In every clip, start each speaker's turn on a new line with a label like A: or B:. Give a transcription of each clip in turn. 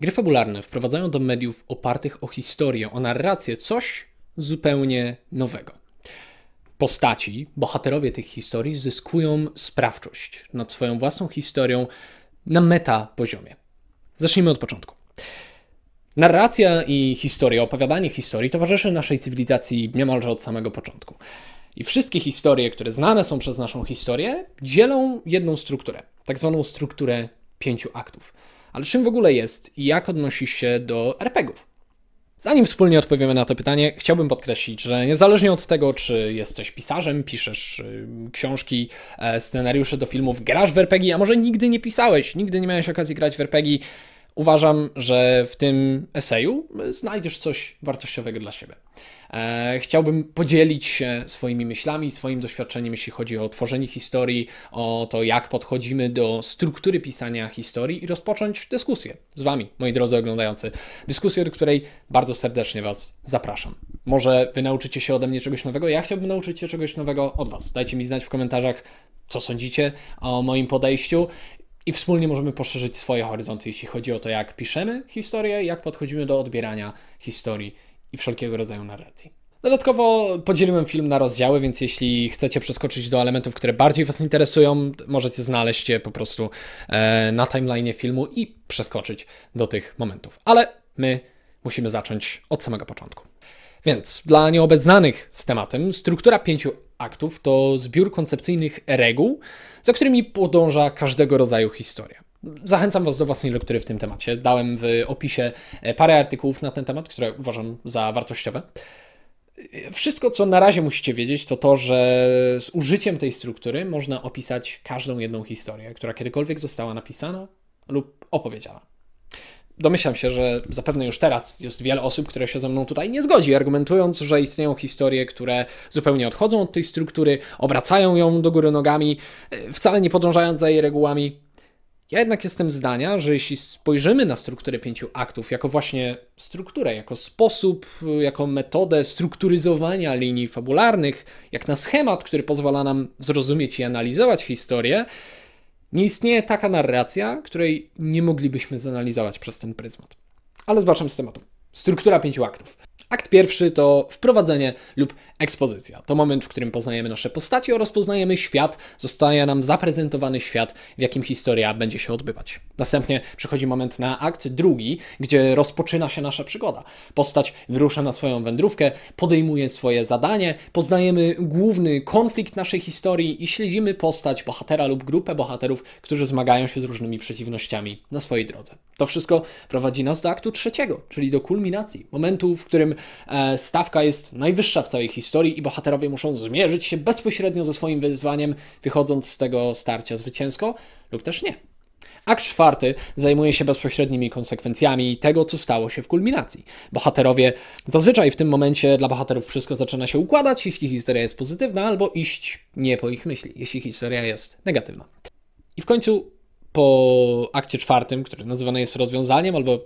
A: Gry fabularne wprowadzają do mediów opartych o historię, o narrację coś zupełnie nowego. Postaci, bohaterowie tych historii zyskują sprawczość nad swoją własną historią na meta poziomie. Zacznijmy od początku. Narracja i historia, opowiadanie historii towarzyszy naszej cywilizacji niemalże od samego początku. I wszystkie historie, które znane są przez naszą historię, dzielą jedną strukturę, tak zwaną strukturę pięciu aktów. Ale czym w ogóle jest i jak odnosi się do RPGów? Zanim wspólnie odpowiemy na to pytanie, chciałbym podkreślić, że niezależnie od tego, czy jesteś pisarzem, piszesz y, książki, e, scenariusze do filmów, grasz w RPG, a może nigdy nie pisałeś, nigdy nie miałeś okazji grać w RPG, uważam, że w tym eseju y, znajdziesz coś wartościowego dla siebie. E, chciałbym podzielić się swoimi myślami, swoim doświadczeniem, jeśli chodzi o tworzenie historii, o to, jak podchodzimy do struktury pisania historii i rozpocząć dyskusję z Wami, moi drodzy oglądający. Dyskusję, do której bardzo serdecznie Was zapraszam. Może Wy nauczycie się ode mnie czegoś nowego, ja chciałbym nauczyć się czegoś nowego od Was. Dajcie mi znać w komentarzach, co sądzicie o moim podejściu i wspólnie możemy poszerzyć swoje horyzonty, jeśli chodzi o to, jak piszemy historię, jak podchodzimy do odbierania historii i wszelkiego rodzaju narracji. Dodatkowo podzieliłem film na rozdziały, więc jeśli chcecie przeskoczyć do elementów, które bardziej Was interesują, możecie znaleźć je po prostu e, na timeline filmu i przeskoczyć do tych momentów. Ale my musimy zacząć od samego początku. Więc dla nieobeznanych z tematem, struktura pięciu aktów to zbiór koncepcyjnych reguł, za którymi podąża każdego rodzaju historia. Zachęcam Was do własnej lektury w tym temacie. Dałem w opisie e, parę artykułów na ten temat, które uważam za wartościowe. Wszystko, co na razie musicie wiedzieć, to to, że z użyciem tej struktury można opisać każdą jedną historię, która kiedykolwiek została napisana lub opowiedziana. Domyślam się, że zapewne już teraz jest wiele osób, które się ze mną tutaj nie zgodzi, argumentując, że istnieją historie, które zupełnie odchodzą od tej struktury, obracają ją do góry nogami, e, wcale nie podążając za jej regułami. Ja jednak jestem zdania, że jeśli spojrzymy na strukturę pięciu aktów jako właśnie strukturę, jako sposób, jako metodę strukturyzowania linii fabularnych, jak na schemat, który pozwala nam zrozumieć i analizować historię, nie istnieje taka narracja, której nie moglibyśmy zanalizować przez ten pryzmat. Ale zobaczmy z tematu. Struktura pięciu aktów. Akt pierwszy to wprowadzenie lub ekspozycja. To moment, w którym poznajemy nasze postacie oraz poznajemy świat, zostaje nam zaprezentowany świat, w jakim historia będzie się odbywać. Następnie przychodzi moment na akt drugi, gdzie rozpoczyna się nasza przygoda. Postać wyrusza na swoją wędrówkę, podejmuje swoje zadanie, poznajemy główny konflikt naszej historii i śledzimy postać bohatera lub grupę bohaterów, którzy zmagają się z różnymi przeciwnościami na swojej drodze. To wszystko prowadzi nas do aktu trzeciego, czyli do kulminacji, momentu, w którym E, stawka jest najwyższa w całej historii i bohaterowie muszą zmierzyć się bezpośrednio ze swoim wyzwaniem, wychodząc z tego starcia zwycięsko lub też nie. Akt czwarty zajmuje się bezpośrednimi konsekwencjami tego, co stało się w kulminacji. Bohaterowie, zazwyczaj w tym momencie dla bohaterów wszystko zaczyna się układać, jeśli historia jest pozytywna, albo iść nie po ich myśli, jeśli historia jest negatywna. I w końcu po akcie czwartym, który nazywany jest rozwiązaniem, albo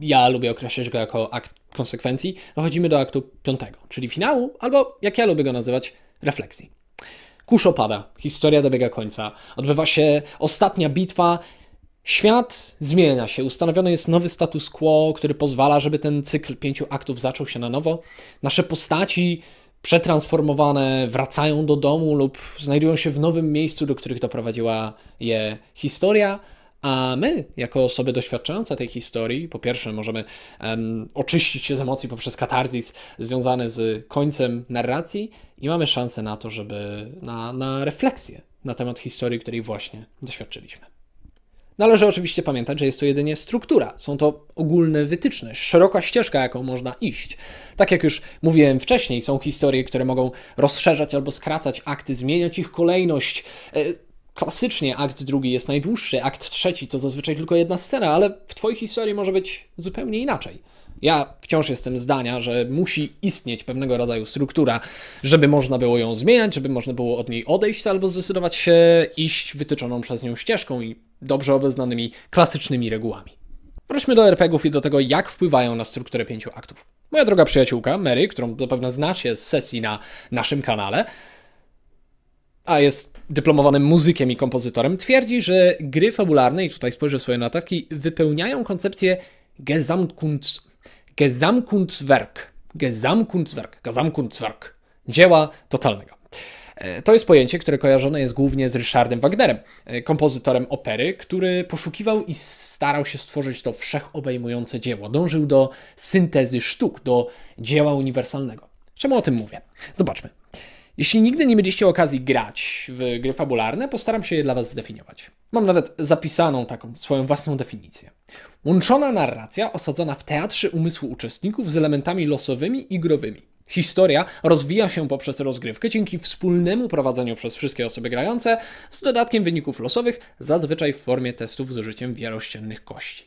A: ja lubię określać go jako akt konsekwencji, dochodzimy do aktu piątego, czyli finału, albo jak ja lubię go nazywać, refleksji. Kusz opada, historia dobiega końca, odbywa się ostatnia bitwa. Świat zmienia się, ustanowiony jest nowy status quo, który pozwala, żeby ten cykl pięciu aktów zaczął się na nowo. Nasze postaci przetransformowane, wracają do domu lub znajdują się w nowym miejscu, do których doprowadziła je historia. A my, jako osoby doświadczające tej historii, po pierwsze, możemy um, oczyścić się z emocji poprzez katarzis związany z końcem narracji i mamy szansę na to, żeby na, na refleksję na temat historii, której właśnie doświadczyliśmy. Należy oczywiście pamiętać, że jest to jedynie struktura, są to ogólne wytyczne, szeroka ścieżka, jaką można iść. Tak jak już mówiłem wcześniej, są historie, które mogą rozszerzać albo skracać akty, zmieniać ich kolejność. E, klasycznie akt drugi jest najdłuższy, akt trzeci to zazwyczaj tylko jedna scena, ale w Twojej historii może być zupełnie inaczej. Ja wciąż jestem zdania, że musi istnieć pewnego rodzaju struktura, żeby można było ją zmieniać, żeby można było od niej odejść albo zdecydować się iść wytyczoną przez nią ścieżką i dobrze obeznanymi klasycznymi regułami. Wróćmy do RPGów i do tego, jak wpływają na strukturę pięciu aktów. Moja droga przyjaciółka, Mary, którą zapewne znacie z sesji na naszym kanale, a jest dyplomowanym muzykiem i kompozytorem, twierdzi, że gry fabularne, i tutaj spojrzę w swoje notatki, wypełniają koncepcję Gesamtkunst Gesamtkunstwerk. Gesamtkunstwerk. Gesamtkunstwerk. Dzieła totalnego. E, to jest pojęcie, które kojarzone jest głównie z Ryszardem Wagnerem, e, kompozytorem opery, który poszukiwał i starał się stworzyć to wszechobejmujące dzieło. Dążył do syntezy sztuk, do dzieła uniwersalnego. Czemu o tym mówię? Zobaczmy. Jeśli nigdy nie mieliście okazji grać w gry fabularne, postaram się je dla Was zdefiniować. Mam nawet zapisaną taką swoją własną definicję. Łączona narracja osadzona w teatrze umysłu uczestników z elementami losowymi i growymi. Historia rozwija się poprzez rozgrywkę dzięki wspólnemu prowadzeniu przez wszystkie osoby grające z dodatkiem wyników losowych, zazwyczaj w formie testów z użyciem wielościennych kości.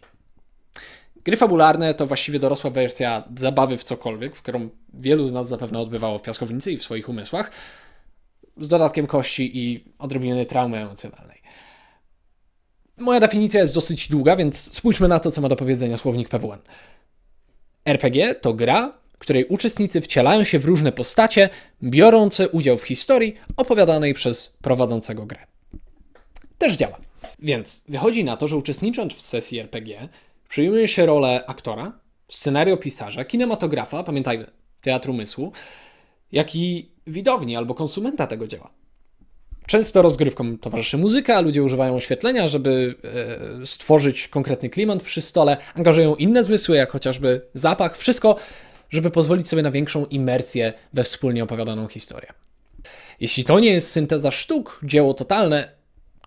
A: Gry fabularne to właściwie dorosła wersja zabawy w cokolwiek, w którą wielu z nas zapewne odbywało w piaskownicy i w swoich umysłach, z dodatkiem kości i odrobiny traumy emocjonalnej. Moja definicja jest dosyć długa, więc spójrzmy na to, co ma do powiedzenia słownik PWN. RPG to gra, której uczestnicy wcielają się w różne postacie, biorące udział w historii opowiadanej przez prowadzącego grę. Też działa. Więc wychodzi na to, że uczestnicząc w sesji RPG, przyjmuje się rolę aktora, scenariopisarza, kinematografa, pamiętajmy, teatru umysłu, jak i widowni albo konsumenta tego dzieła. Często rozgrywkom towarzyszy muzyka, ludzie używają oświetlenia, żeby e, stworzyć konkretny klimat przy stole, angażują inne zmysły, jak chociażby zapach, wszystko, żeby pozwolić sobie na większą imersję we wspólnie opowiadaną historię. Jeśli to nie jest synteza sztuk, dzieło totalne,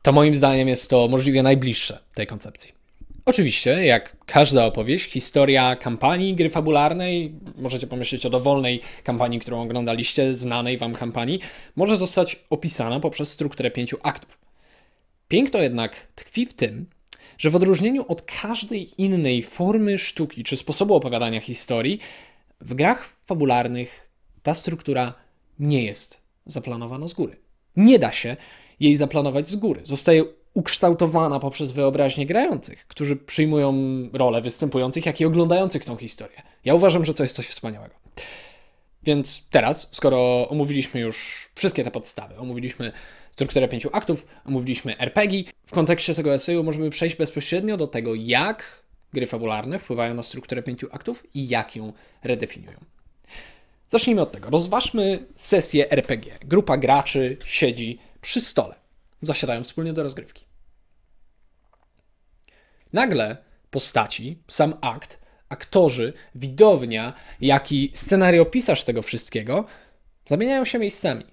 A: to moim zdaniem jest to możliwie najbliższe tej koncepcji. Oczywiście, jak każda opowieść, historia kampanii gry fabularnej, możecie pomyśleć o dowolnej kampanii, którą oglądaliście, znanej wam kampanii, może zostać opisana poprzez strukturę pięciu aktów. Piękno jednak tkwi w tym, że w odróżnieniu od każdej innej formy sztuki czy sposobu opowiadania historii, w grach fabularnych ta struktura nie jest zaplanowana z góry. Nie da się jej zaplanować z góry. Zostaje ukształtowana poprzez wyobraźnię grających, którzy przyjmują rolę występujących, jak i oglądających tą historię. Ja uważam, że to jest coś wspaniałego. Więc teraz, skoro omówiliśmy już wszystkie te podstawy, omówiliśmy strukturę pięciu aktów, omówiliśmy RPG, w kontekście tego eseju możemy przejść bezpośrednio do tego, jak gry fabularne wpływają na strukturę pięciu aktów i jak ją redefiniują. Zacznijmy od tego. Rozważmy sesję RPG. Grupa graczy siedzi przy stole. Zasiadają wspólnie do rozgrywki. Nagle postaci, sam akt, aktorzy, widownia, jak i scenariopisarz tego wszystkiego zamieniają się miejscami.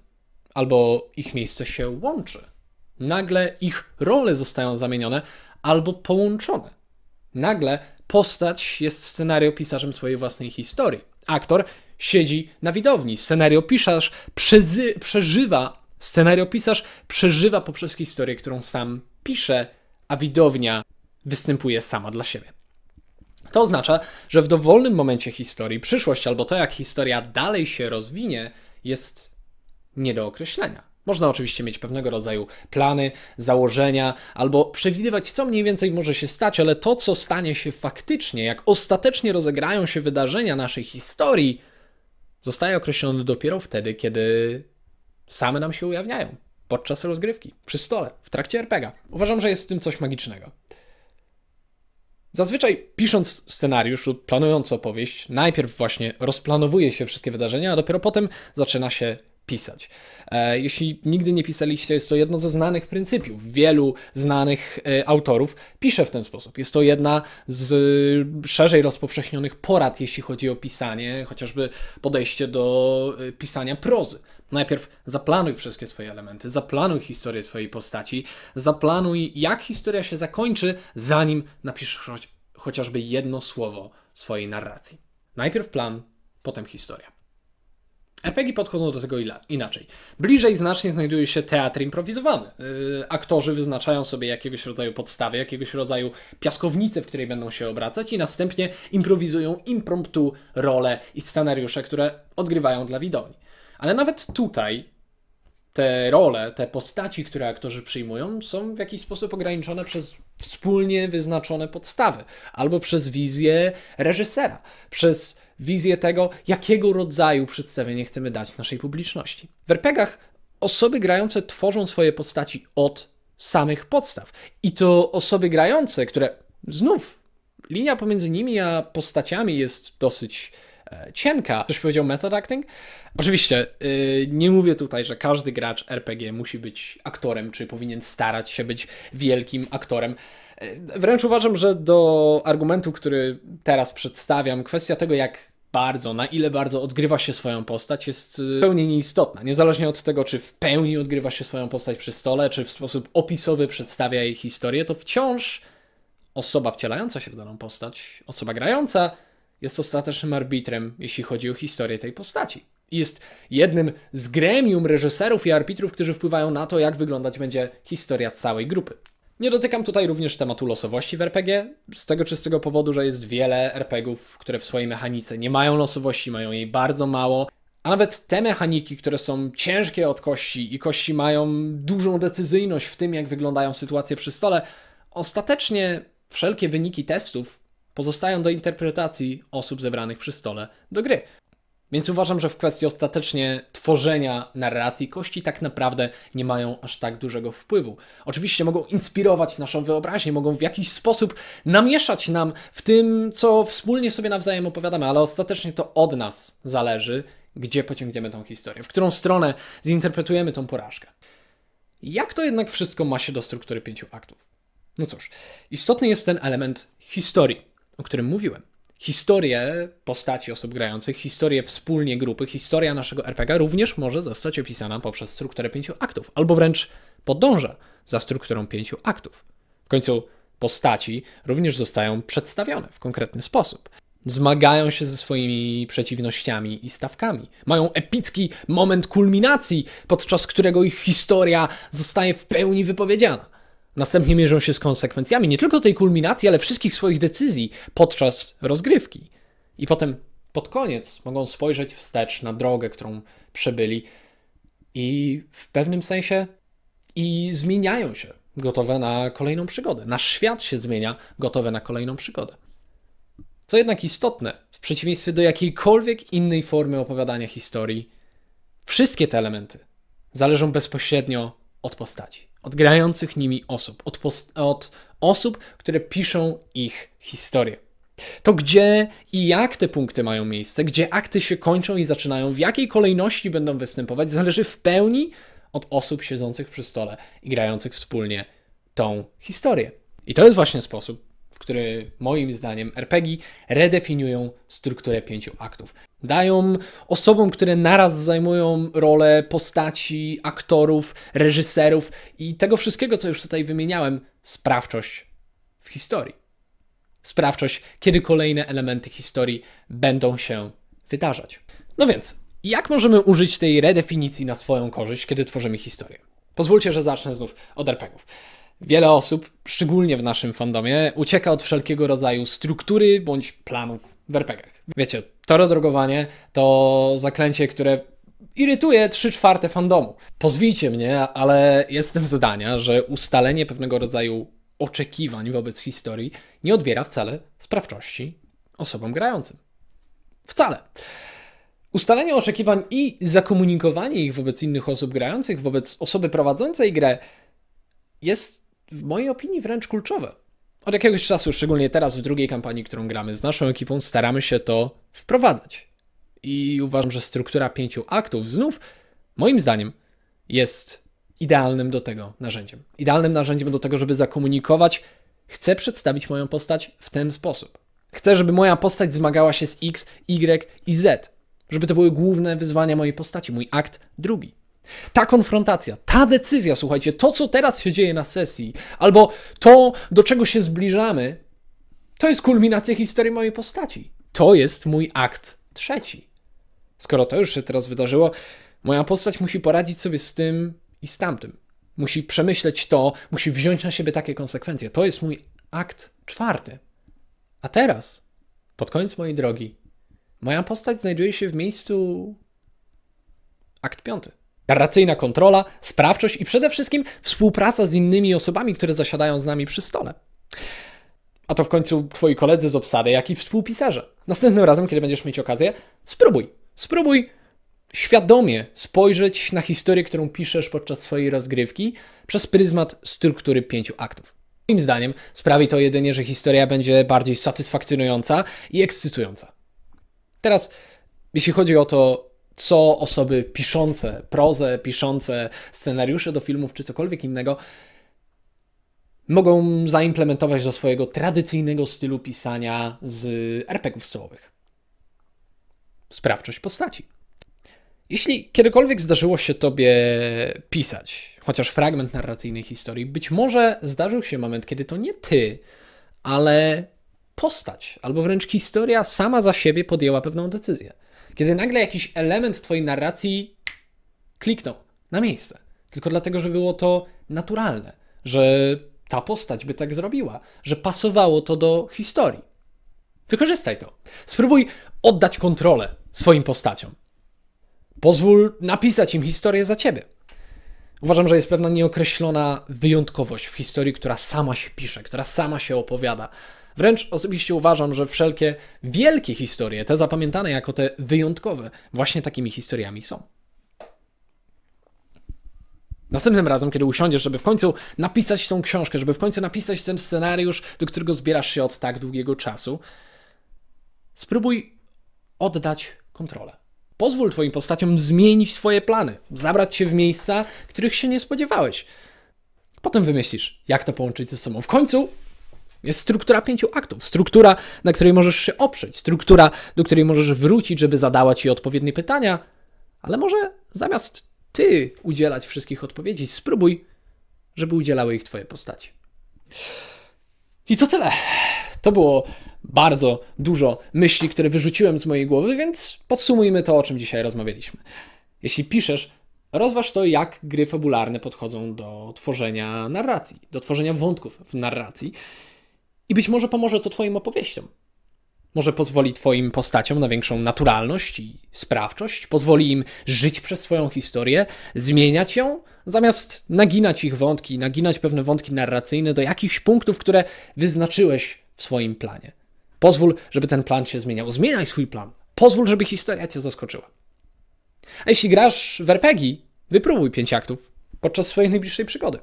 A: Albo ich miejsce się łączy. Nagle ich role zostają zamienione albo połączone. Nagle postać jest scenariopisarzem swojej własnej historii. Aktor siedzi na widowni, scenariopisarz przezy- przeżywa Scenariopisarz przeżywa poprzez historię, którą sam pisze, a widownia występuje sama dla siebie. To oznacza, że w dowolnym momencie historii przyszłość albo to, jak historia dalej się rozwinie, jest nie do określenia. Można oczywiście mieć pewnego rodzaju plany, założenia, albo przewidywać, co mniej więcej może się stać, ale to, co stanie się faktycznie, jak ostatecznie rozegrają się wydarzenia naszej historii, zostaje określone dopiero wtedy, kiedy same nam się ujawniają podczas rozgrywki, przy stole, w trakcie RPGa. Uważam, że jest w tym coś magicznego. Zazwyczaj pisząc scenariusz lub planując opowieść, najpierw właśnie rozplanowuje się wszystkie wydarzenia, a dopiero potem zaczyna się pisać. E, jeśli nigdy nie pisaliście, jest to jedno ze znanych pryncypiów. Wielu znanych e, autorów pisze w ten sposób. Jest to jedna z e, szerzej rozpowszechnionych porad, jeśli chodzi o pisanie, chociażby podejście do pisania prozy. Najpierw zaplanuj wszystkie swoje elementy, zaplanuj historię swojej postaci, zaplanuj, jak historia się zakończy, zanim napiszesz choć, chociażby jedno słowo swojej narracji. Najpierw plan, potem historia. RPG podchodzą do tego inaczej. Bliżej znacznie znajduje się teatr improwizowany. Yy, aktorzy wyznaczają sobie jakiegoś rodzaju podstawę, jakiegoś rodzaju piaskownicę, w której będą się obracać i następnie improwizują impromptu role i scenariusze, które odgrywają dla widowni. Ale nawet tutaj te role, te postaci, które aktorzy przyjmują, są w jakiś sposób ograniczone przez wspólnie wyznaczone podstawy albo przez wizję reżysera, przez wizję tego, jakiego rodzaju przedstawienie chcemy dać naszej publiczności. W RPGach osoby grające tworzą swoje postaci od samych podstaw. I to osoby grające, które znów linia pomiędzy nimi a postaciami jest dosyć E, cienka. Ktoś powiedział method acting? Oczywiście, y, nie mówię tutaj, że każdy gracz RPG musi być aktorem, czy powinien starać się być wielkim aktorem. E, wręcz uważam, że do argumentu, który teraz przedstawiam, kwestia tego, jak bardzo, na ile bardzo odgrywa się swoją postać, jest zupełnie y, nieistotna. Niezależnie od tego, czy w pełni odgrywa się swoją postać przy stole, czy w sposób opisowy przedstawia jej historię, to wciąż osoba wcielająca się w daną postać, osoba grająca, jest ostatecznym arbitrem, jeśli chodzi o historię tej postaci. Jest jednym z gremium reżyserów i arbitrów, którzy wpływają na to, jak wyglądać będzie historia całej grupy. Nie dotykam tutaj również tematu losowości w RPG, z tego czystego powodu, że jest wiele RPGów, które w swojej mechanice nie mają losowości, mają jej bardzo mało, a nawet te mechaniki, które są ciężkie od kości i kości mają dużą decyzyjność w tym, jak wyglądają sytuacje przy stole, ostatecznie wszelkie wyniki testów pozostają do interpretacji osób zebranych przy stole do gry. Więc uważam, że w kwestii ostatecznie tworzenia narracji kości tak naprawdę nie mają aż tak dużego wpływu. Oczywiście mogą inspirować naszą wyobraźnię, mogą w jakiś sposób namieszać nam w tym, co wspólnie sobie nawzajem opowiadamy, ale ostatecznie to od nas zależy, gdzie pociągniemy tą historię, w którą stronę zinterpretujemy tą porażkę. Jak to jednak wszystko ma się do struktury pięciu aktów? No cóż, istotny jest ten element historii o którym mówiłem. Historię postaci osób grających, historię wspólnie grupy, historia naszego RPG również może zostać opisana poprzez strukturę pięciu aktów, albo wręcz podąża za strukturą pięciu aktów. W końcu postaci również zostają przedstawione w konkretny sposób. Zmagają się ze swoimi przeciwnościami i stawkami. Mają epicki moment kulminacji, podczas którego ich historia zostaje w pełni wypowiedziana. Następnie mierzą się z konsekwencjami nie tylko tej kulminacji, ale wszystkich swoich decyzji podczas rozgrywki. I potem pod koniec mogą spojrzeć wstecz na drogę, którą przebyli i w pewnym sensie i zmieniają się, gotowe na kolejną przygodę. Nasz świat się zmienia, gotowe na kolejną przygodę. Co jednak istotne, w przeciwieństwie do jakiejkolwiek innej formy opowiadania historii, wszystkie te elementy zależą bezpośrednio od postaci od grających nimi osób, od, od osób, które piszą ich historię. To gdzie i jak te punkty mają miejsce, gdzie akty się kończą i zaczynają, w jakiej kolejności będą występować, zależy w pełni od osób siedzących przy stole i grających wspólnie tą historię. I to jest właśnie sposób, które moim zdaniem RPG redefiniują strukturę pięciu aktów. Dają osobom, które naraz zajmują rolę postaci, aktorów, reżyserów i tego wszystkiego, co już tutaj wymieniałem, sprawczość w historii. Sprawczość, kiedy kolejne elementy historii będą się wydarzać. No więc, jak możemy użyć tej redefinicji na swoją korzyść, kiedy tworzymy historię? Pozwólcie, że zacznę znów od RPGów. Wiele osób, szczególnie w naszym fandomie, ucieka od wszelkiego rodzaju struktury bądź planów w RPG-ach. Wiecie, torodrogowanie to zaklęcie, które irytuje 3 czwarte fandomu. Pozwijcie mnie, ale jestem zdania, że ustalenie pewnego rodzaju oczekiwań wobec historii nie odbiera wcale sprawczości osobom grającym. Wcale. Ustalenie oczekiwań i zakomunikowanie ich wobec innych osób grających, wobec osoby prowadzącej grę jest w mojej opinii wręcz kluczowe. Od jakiegoś czasu, szczególnie teraz w drugiej kampanii, którą gramy z naszą ekipą, staramy się to wprowadzać. I uważam, że struktura pięciu aktów znów, moim zdaniem, jest idealnym do tego narzędziem. Idealnym narzędziem do tego, żeby zakomunikować, chcę przedstawić moją postać w ten sposób. Chcę, żeby moja postać zmagała się z X, Y i Z. Żeby to były główne wyzwania mojej postaci, mój akt drugi. Ta konfrontacja, ta decyzja, słuchajcie, to co teraz się dzieje na sesji, albo to, do czego się zbliżamy, to jest kulminacja historii mojej postaci. To jest mój akt trzeci. Skoro to już się teraz wydarzyło, moja postać musi poradzić sobie z tym i z tamtym. Musi przemyśleć to, musi wziąć na siebie takie konsekwencje. To jest mój akt czwarty. A teraz, pod koniec mojej drogi, moja postać znajduje się w miejscu akt piąty. Narracyjna kontrola, sprawczość i przede wszystkim współpraca z innymi osobami, które zasiadają z nami przy stole. A to w końcu twoi koledzy z obsady, jak i współpisarze. Następnym razem, kiedy będziesz mieć okazję, spróbuj. Spróbuj świadomie spojrzeć na historię, którą piszesz podczas swojej rozgrywki przez pryzmat struktury pięciu aktów. Moim zdaniem sprawi to jedynie, że historia będzie bardziej satysfakcjonująca i ekscytująca. Teraz, jeśli chodzi o to, co osoby piszące prozę, piszące scenariusze do filmów czy cokolwiek innego mogą zaimplementować do swojego tradycyjnego stylu pisania z RPG-ów stołowych. Sprawczość postaci. Jeśli kiedykolwiek zdarzyło się tobie pisać chociaż fragment narracyjnej historii, być może zdarzył się moment, kiedy to nie ty, ale postać, albo wręcz historia sama za siebie podjęła pewną decyzję. Kiedy nagle jakiś element Twojej narracji kliknął na miejsce. Tylko dlatego, że było to naturalne, że ta postać by tak zrobiła, że pasowało to do historii. Wykorzystaj to. Spróbuj oddać kontrolę swoim postaciom. Pozwól napisać im historię za ciebie. Uważam, że jest pewna nieokreślona wyjątkowość w historii, która sama się pisze, która sama się opowiada. Wręcz osobiście uważam, że wszelkie wielkie historie, te zapamiętane jako te wyjątkowe, właśnie takimi historiami są. Następnym razem, kiedy usiądziesz, żeby w końcu napisać tą książkę, żeby w końcu napisać ten scenariusz, do którego zbierasz się od tak długiego czasu, spróbuj oddać kontrolę. Pozwól Twoim postaciom zmienić swoje plany, zabrać się w miejsca, których się nie spodziewałeś. Potem wymyślisz, jak to połączyć ze sobą. W końcu jest struktura pięciu aktów, struktura, na której możesz się oprzeć, struktura, do której możesz wrócić, żeby zadała ci odpowiednie pytania, ale może zamiast ty udzielać wszystkich odpowiedzi, spróbuj, żeby udzielały ich twoje postaci. I to tyle. To było bardzo dużo myśli, które wyrzuciłem z mojej głowy, więc podsumujmy to, o czym dzisiaj rozmawialiśmy. Jeśli piszesz, rozważ to, jak gry fabularne podchodzą do tworzenia narracji, do tworzenia wątków w narracji. I być może pomoże to Twoim opowieściom. Może pozwoli Twoim postaciom na większą naturalność i sprawczość, pozwoli im żyć przez swoją historię, zmieniać ją, zamiast naginać ich wątki, naginać pewne wątki narracyjne do jakichś punktów, które wyznaczyłeś w swoim planie. Pozwól, żeby ten plan się zmieniał. Zmieniaj swój plan. Pozwól, żeby historia Cię zaskoczyła. A jeśli grasz w RPG, wypróbuj pięć aktów podczas swojej najbliższej przygody.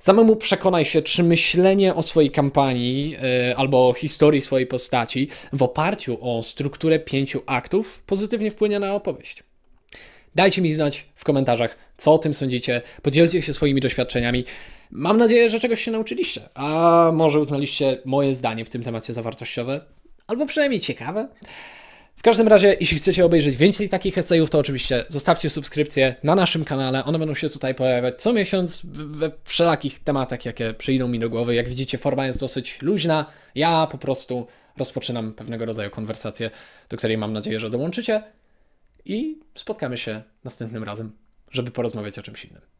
A: Samemu przekonaj się, czy myślenie o swojej kampanii e, albo o historii swojej postaci w oparciu o strukturę pięciu aktów pozytywnie wpłynie na opowieść. Dajcie mi znać w komentarzach, co o tym sądzicie. Podzielcie się swoimi doświadczeniami. Mam nadzieję, że czegoś się nauczyliście, a może uznaliście moje zdanie w tym temacie za wartościowe, albo przynajmniej ciekawe. W każdym razie, jeśli chcecie obejrzeć więcej takich esejów, to oczywiście zostawcie subskrypcję na naszym kanale. One będą się tutaj pojawiać co miesiąc we wszelakich tematach, jakie przyjdą mi do głowy. Jak widzicie, forma jest dosyć luźna. Ja po prostu rozpoczynam pewnego rodzaju konwersację, do której mam nadzieję, że dołączycie i spotkamy się następnym razem, żeby porozmawiać o czymś innym.